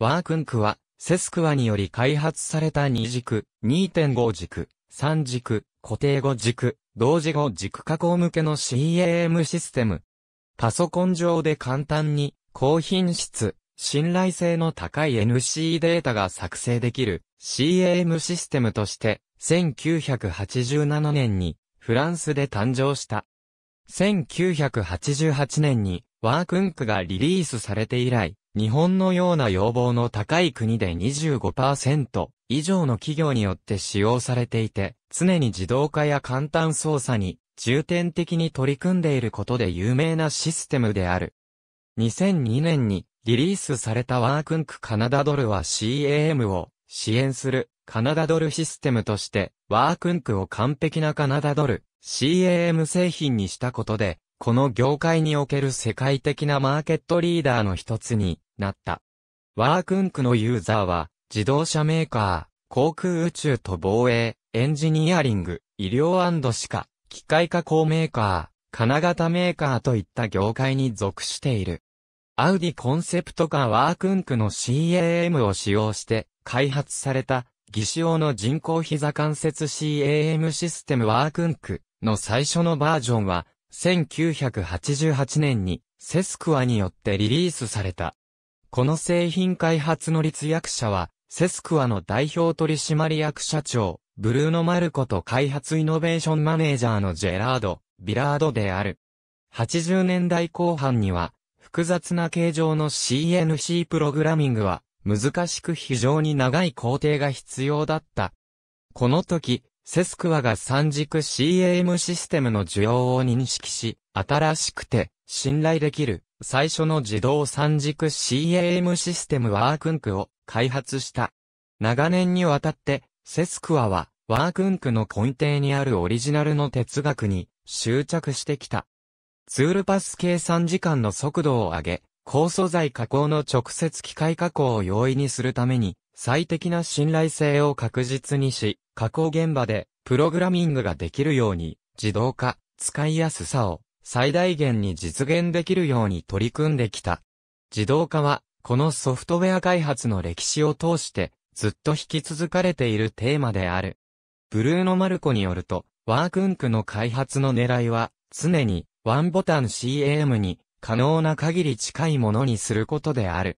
ワークンクは、セスクワにより開発された2軸、2.5軸、3軸、固定5軸、同時5軸加工向けの CAM システム。パソコン上で簡単に、高品質、信頼性の高い NC データが作成できる CAM システムとして、1987年にフランスで誕生した。1988年にワークンクがリリースされて以来、日本のような要望の高い国で25%以上の企業によって使用されていて、常に自動化や簡単操作に重点的に取り組んでいることで有名なシステムである。2002年にリリースされたワークンクカナダドルは CAM を支援するカナダドルシステムとしてワークンクを完璧なカナダドル CAM 製品にしたことでこの業界における世界的なマーケットリーダーの一つになった。ワークンクのユーザーは、自動車メーカー、航空宇宙と防衛、エンジニアリング、医療歯科、機械加工メーカー、金型メーカーといった業界に属している。アウディコンセプトカーワークンクの CAM を使用して開発された義手用の人工膝関節 CAM システムワークンクの最初のバージョンは1988年にセスクアによってリリースされた。この製品開発の立役者は、セスクアの代表取締役社長、ブルーノ・マルコと開発イノベーションマネージャーのジェラード・ビラードである。80年代後半には、複雑な形状の CNC プログラミングは、難しく非常に長い工程が必要だった。この時、セスクアが三軸 CAM システムの需要を認識し、新しくて信頼できる最初の自動三軸 CAM システムワークンクを開発した。長年にわたって、セスクワは、ワークンクの根底にあるオリジナルの哲学に執着してきた。ツールパス計算時間の速度を上げ、高素材加工の直接機械加工を容易にするために、最適な信頼性を確実にし、加工現場でプログラミングができるように、自動化、使いやすさを最大限に実現できるように取り組んできた。自動化は、このソフトウェア開発の歴史を通して、ずっと引き続かれているテーマである。ブルーノ・マルコによると、ワークンクの開発の狙いは、常にワンボタン CAM に可能な限り近いものにすることである。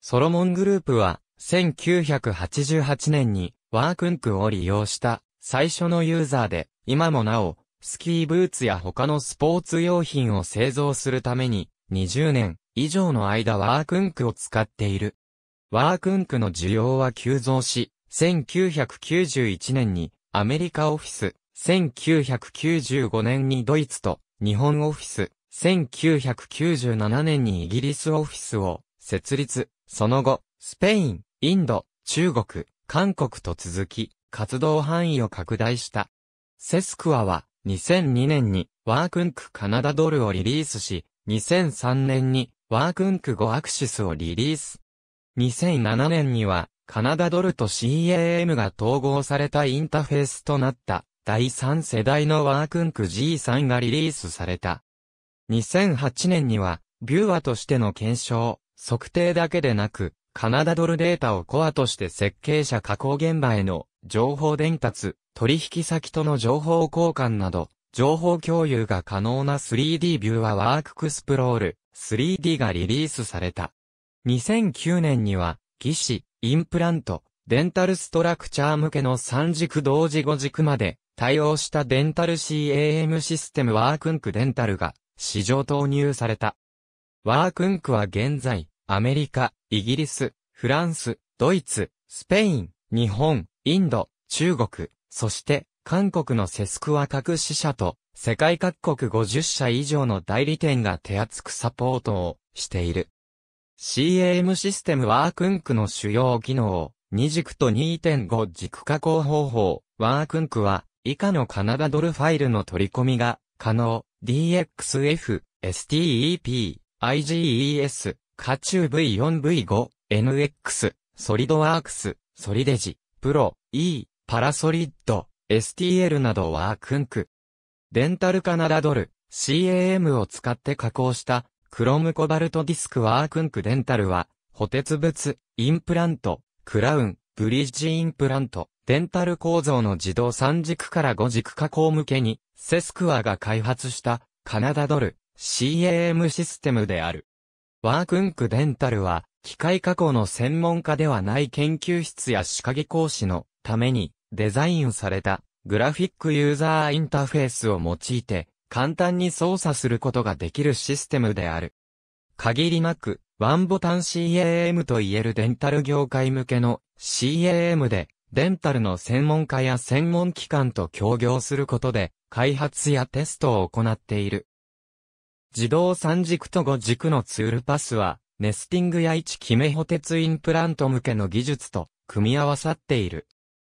ソロモングループは、1988年にワークンクを利用した最初のユーザーで、今もなおスキーブーツや他のスポーツ用品を製造するために、20年以上の間ワークンクを使っている。ワークンクの需要は急増し、1991年にアメリカオフィス、1995年にドイツと日本オフィス、1997年にイギリスオフィスを設立、その後、スペイン、インド、中国、韓国と続き、活動範囲を拡大した。セスクアは、2002年にワークンクカナダドルをリリースし、2003年にワークンク5アクシスをリリース。2007年にはカナダドルと CAM が統合されたインターフェースとなった第3世代のワークンク G3 がリリースされた。2008年にはビューアとしての検証、測定だけでなく、カナダドルデータをコアとして設計者加工現場への情報伝達、取引先との情報交換など、情報共有が可能な 3D ビューはワーククスプロール 3D がリリースされた。2009年には、技師、インプラント、デンタルストラクチャー向けの3軸同時5軸まで対応したデンタル CAM システムワークンクデンタルが市場投入された。ワークンクは現在、アメリカ、イギリス、フランス、ドイツ、スペイン、日本、インド、中国、そして韓国のセスクワ各支社と世界各国50社以上の代理店が手厚くサポートをしている。CAM システムワークンクの主要機能を2軸と2.5軸加工方法ワークンクは以下のカナダドルファイルの取り込みが可能 DXF、STEP、IGES、カチュー V4V5、NX、ソリドワークス、ソリデジ、プロ、E、パラソリッド、STL などはクンク。デンタルカナダドル、CAM を使って加工した、クロムコバルトディスクワークンクデンタルは、補鉄物、インプラント、クラウン、ブリッジインプラント、デンタル構造の自動3軸から5軸加工向けに、セスクワが開発した、カナダドル、CAM システムである。ワークンクデンタルは、機械加工の専門家ではない研究室や仕掛け講師のためにデザインされたグラフィックユーザーインターフェースを用いて簡単に操作することができるシステムである。限りなくワンボタン CAM といえるデンタル業界向けの CAM でデンタルの専門家や専門機関と協業することで開発やテストを行っている。自動三軸と五軸のツールパスはネスティングや位置決め補鉄インプラント向けの技術と組み合わさっている。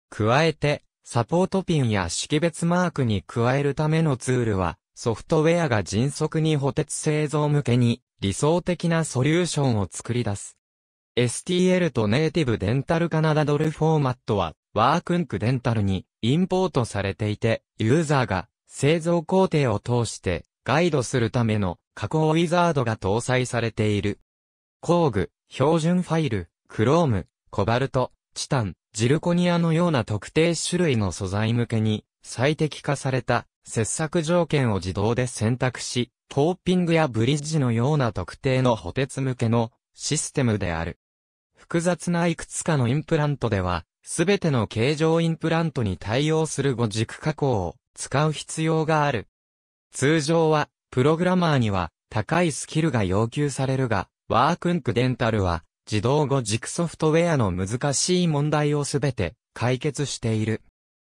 加えて、サポートピンや識別マークに加えるためのツールは、ソフトウェアが迅速に補鉄製造向けに理想的なソリューションを作り出す。STL とネイティブデンタルカナダドルフォーマットは、ワークンクデンタルにインポートされていて、ユーザーが製造工程を通してガイドするための加工ウィザードが搭載されている。工具、標準ファイル、クローム、コバルト、チタン、ジルコニアのような特定種類の素材向けに最適化された切削条件を自動で選択し、ポーピングやブリッジのような特定の補鉄向けのシステムである。複雑ないくつかのインプラントでは、すべての形状インプラントに対応する5軸加工を使う必要がある。通常は、プログラマーには高いスキルが要求されるが、ワークンクデンタルは、自動語軸ソフトウェアの難しい問題をすべて解決している。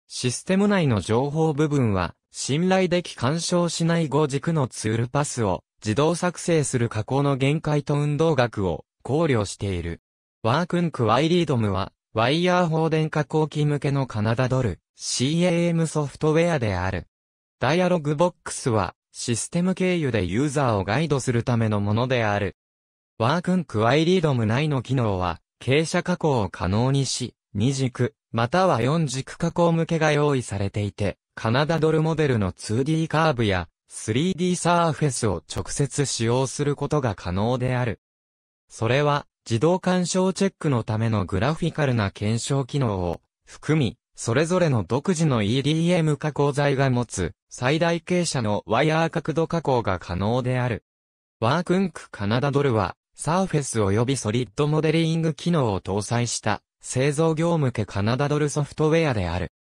システム内の情報部分は、信頼でき干渉しない語軸のツールパスを自動作成する加工の限界と運動学を考慮している。ワークンクワイリードムは、ワイヤー放電加工機向けのカナダドル CAM ソフトウェアである。ダイアログボックスは、システム経由でユーザーをガイドするためのものである。ワークンクワイリードム内の機能は、傾斜加工を可能にし、2軸、または4軸加工向けが用意されていて、カナダドルモデルの 2D カーブや 3D サーフェスを直接使用することが可能である。それは、自動干渉チェックのためのグラフィカルな検証機能を含み、それぞれの独自の EDM 加工材が持つ最大傾斜のワイヤー角度加工が可能である。ワークンクカナダドルはサーフェス及びソリッドモデリング機能を搭載した製造業向けカナダドルソフトウェアである。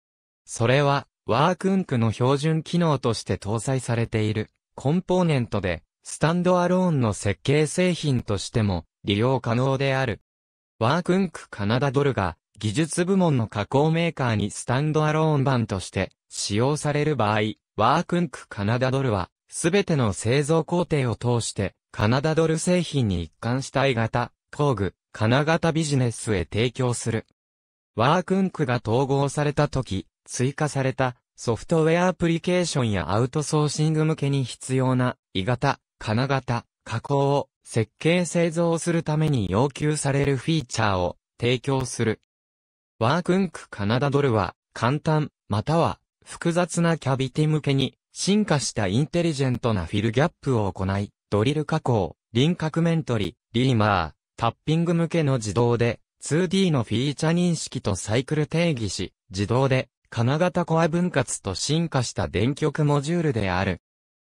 それは、ワークンクの標準機能として搭載されているコンポーネントで、スタンドアローンの設計製品としても利用可能である。ワークンクカナダドルが技術部門の加工メーカーにスタンドアローン版として使用される場合、ワークンクカナダドルはすべての製造工程を通して、カナダドル製品に一貫した I 型、工具、金型ビジネスへ提供する。ワークンクが統合された時、追加されたソフトウェアアプリケーションやアウトソーシング向けに必要な、I 型、金型、加工を設計製造するために要求されるフィーチャーを提供する。ワークンクカナダドルは簡単、または複雑なキャビティ向けに進化したインテリジェントなフィルギャップを行い、ドリル加工、輪郭面取り、リーマー、タッピング向けの自動で、2D のフィーチャ認識とサイクル定義し、自動で、金型コア分割と進化した電極モジュールである。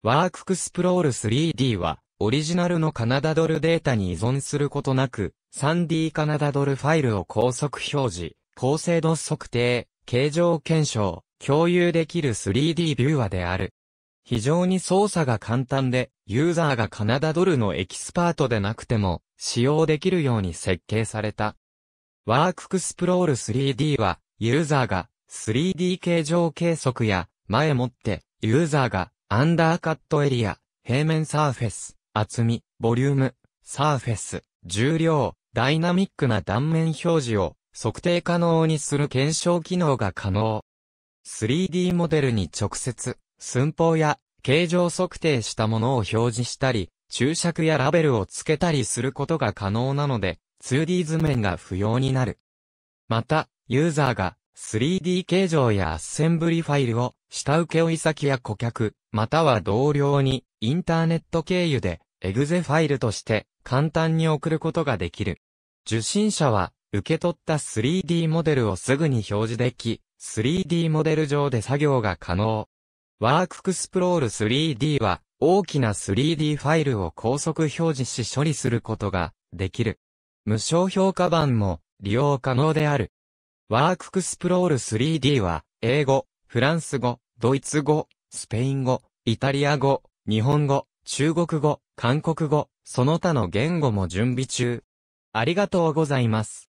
ワーククスプロール 3D は、オリジナルのカナダドルデータに依存することなく、3D カナダドルファイルを高速表示、高精度測定、形状検証、共有できる 3D ビューアである。非常に操作が簡単で、ユーザーがカナダドルのエキスパートでなくても、使用できるように設計された。ワーククスプロール 3D は、ユーザーが 3D 形状計測や、前もって、ユーザーがアンダーカットエリア、平面サーフェス、厚み、ボリューム、サーフェス、重量、ダイナミックな断面表示を測定可能にする検証機能が可能。3D モデルに直接、寸法や形状測定したものを表示したり、注釈やラベルを付けたりすることが可能なので、2D 図面が不要になる。また、ユーザーが 3D 形状やアッセンブリファイルを下請け負先や顧客、または同僚にインターネット経由でエグゼファイルとして簡単に送ることができる。受信者は受け取った 3D モデルをすぐに表示でき、3D モデル上で作業が可能。ワーククスプロール 3D は大きな 3D ファイルを高速表示し処理することができる。無償評価版も利用可能である。ワーククスプロール 3D は英語、フランス語、ドイツ語、スペイン語、イタリア語、日本語、中国語、韓国語、その他の言語も準備中。ありがとうございます。